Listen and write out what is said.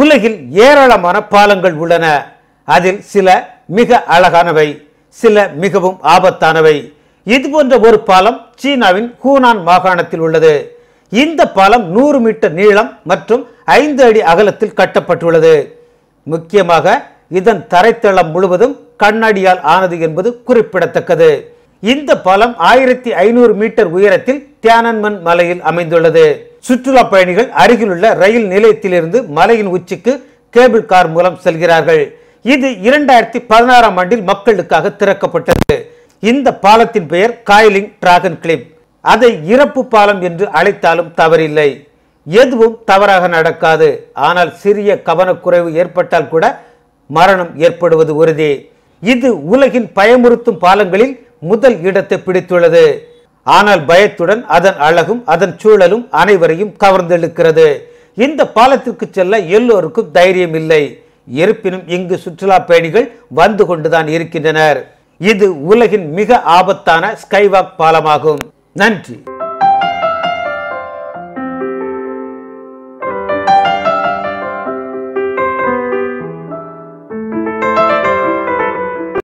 உலகில் ஏராளமான பாலங்கள் உள்ளன அதில் சில மிக அழகானவை சில மிகவும் ஆபத்தானவை இது போன்ற ஒரு பாலம் சீனாவின் ஹூனான் மாகாணத்தில் உள்ளது இந்த பாலம் நூறு மீட்டர் நீளம் மற்றும் ஐந்து அடி அகலத்தில் கட்டப்பட்டுள்ளது முக்கியமாக இதன் தரைத்தளம் முழுவதும் கண்ணாடியால் ஆனது என்பது குறிப்பிடத்தக்கது இந்த பாலம் ஆயிரத்தி ஐநூறு மீட்டர் உயரத்தில் தியானன்மன் மலையில் அமைந்துள்ளது சுற்றுலா பயணிகள் அருகிலுள்ள ரயில் நிலையத்திலிருந்து மலையின் உச்சிக்கு கேபிள் கார் மூலம் செல்கிறார்கள் இது இரண்டாயிரத்தி பதினாறாம் ஆண்டில் மக்களுக்காக திறக்கப்பட்டது இந்த பாலத்தின் பெயர் காயலிங் டிராகன் கிளிப் அதை இறப்பு பாலம் என்று அழைத்தாலும் தவறில்லை எதுவும் தவறாக நடக்காது ஆனால் சிறிய கவனக்குறைவு ஏற்பட்டால் கூட மரணம் ஏற்படுவது உறுதி இது உலகின் பயமுறுத்தும் பாலங்களில் முதல் இடத்தை பிடித்துள்ளது ஆனால் பயத்துடன் அதன் அழகும் அதன் சூழலும் அனைவரையும் கவர்ந்தெழுக்கிறது இந்த பாலத்திற்கு செல்ல எல்லோருக்கும் தைரியம் இல்லை இருப்பினும் இங்கு சுற்றுலா பயணிகள் வந்து கொண்டுதான் இருக்கின்றனர் இது உலகின் மிக ஆபத்தான ஸ்கைவாக் பாலமாகும் நன்றி